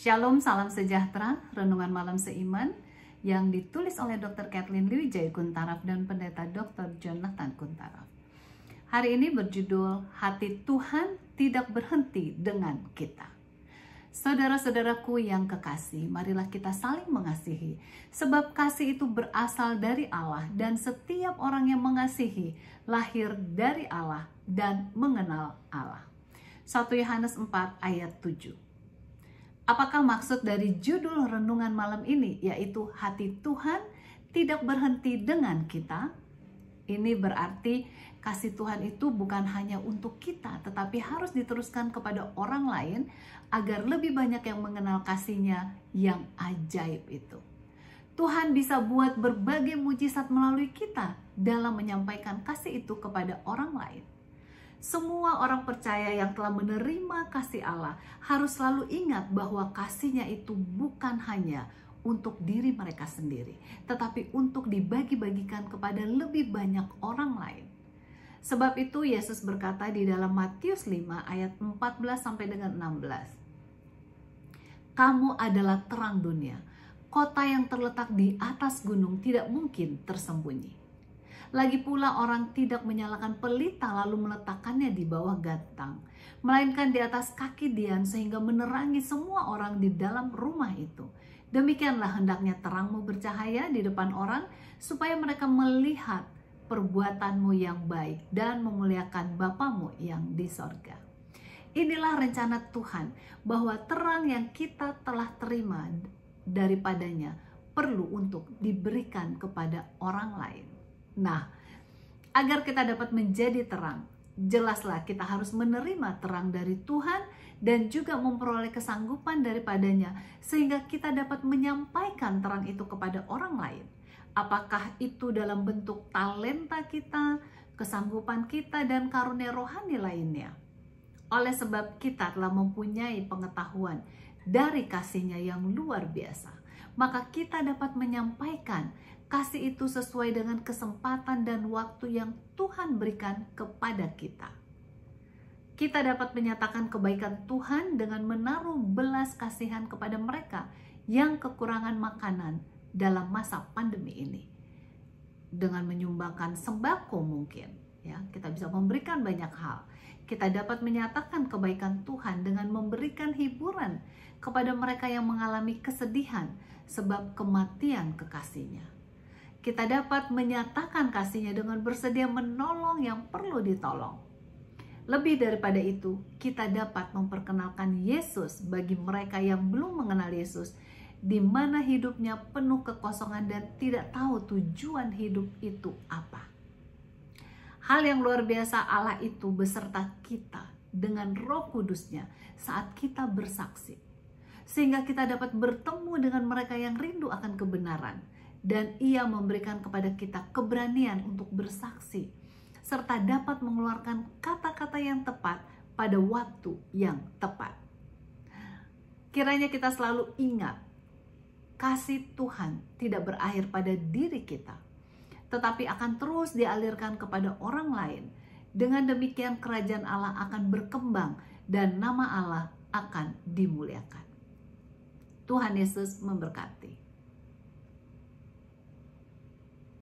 Shalom, salam sejahtera, renungan malam seiman yang ditulis oleh Dr. Kathleen Liwijaya Kuntaraf dan pendeta Dr. Jonathan Kuntaraf. Hari ini berjudul Hati Tuhan Tidak Berhenti Dengan Kita. Saudara-saudaraku yang kekasih, marilah kita saling mengasihi. Sebab kasih itu berasal dari Allah dan setiap orang yang mengasihi lahir dari Allah dan mengenal Allah. 1 Yohanes 4 ayat 7 Apakah maksud dari judul renungan malam ini yaitu hati Tuhan tidak berhenti dengan kita? Ini berarti kasih Tuhan itu bukan hanya untuk kita, tetapi harus diteruskan kepada orang lain agar lebih banyak yang mengenal kasihnya yang ajaib itu. Tuhan bisa buat berbagai mujizat melalui kita dalam menyampaikan kasih itu kepada orang lain. Semua orang percaya yang telah menerima kasih Allah harus selalu ingat bahwa kasihnya itu bukan hanya untuk diri mereka sendiri, tetapi untuk dibagi-bagikan kepada lebih banyak orang lain. Sebab itu Yesus berkata di dalam Matius 5 ayat 14 sampai dengan 16. Kamu adalah terang dunia. Kota yang terletak di atas gunung tidak mungkin tersembunyi. Lagi pula orang tidak menyalakan pelita lalu meletakkannya di bawah gantang, melainkan di atas kaki Dian sehingga menerangi semua orang di dalam rumah itu. Demikianlah hendaknya terangmu bercahaya di depan orang supaya mereka melihat perbuatanmu yang baik dan memuliakan Bapamu yang di sorga. Inilah rencana Tuhan bahwa terang yang kita telah terima daripadanya perlu untuk diberikan kepada orang lain. Nah, agar kita dapat menjadi terang, jelaslah kita harus menerima terang dari Tuhan dan juga memperoleh kesanggupan daripadanya sehingga kita dapat menyampaikan terang itu kepada orang lain. Apakah itu dalam bentuk talenta kita, kesanggupan kita dan karunia rohani lainnya? Oleh sebab kita telah mempunyai pengetahuan dari kasihnya yang luar biasa, maka kita dapat menyampaikan Kasih itu sesuai dengan kesempatan dan waktu yang Tuhan berikan kepada kita. Kita dapat menyatakan kebaikan Tuhan dengan menaruh belas kasihan kepada mereka yang kekurangan makanan dalam masa pandemi ini. Dengan menyumbangkan sembako mungkin, ya, kita bisa memberikan banyak hal. Kita dapat menyatakan kebaikan Tuhan dengan memberikan hiburan kepada mereka yang mengalami kesedihan sebab kematian kekasihnya kita dapat menyatakan kasihnya dengan bersedia menolong yang perlu ditolong. Lebih daripada itu, kita dapat memperkenalkan Yesus bagi mereka yang belum mengenal Yesus, di mana hidupnya penuh kekosongan dan tidak tahu tujuan hidup itu apa. Hal yang luar biasa Allah itu beserta kita dengan roh kudusnya saat kita bersaksi. Sehingga kita dapat bertemu dengan mereka yang rindu akan kebenaran dan ia memberikan kepada kita keberanian untuk bersaksi serta dapat mengeluarkan kata-kata yang tepat pada waktu yang tepat. Kiranya kita selalu ingat kasih Tuhan tidak berakhir pada diri kita tetapi akan terus dialirkan kepada orang lain. Dengan demikian kerajaan Allah akan berkembang dan nama Allah akan dimuliakan. Tuhan Yesus memberkati.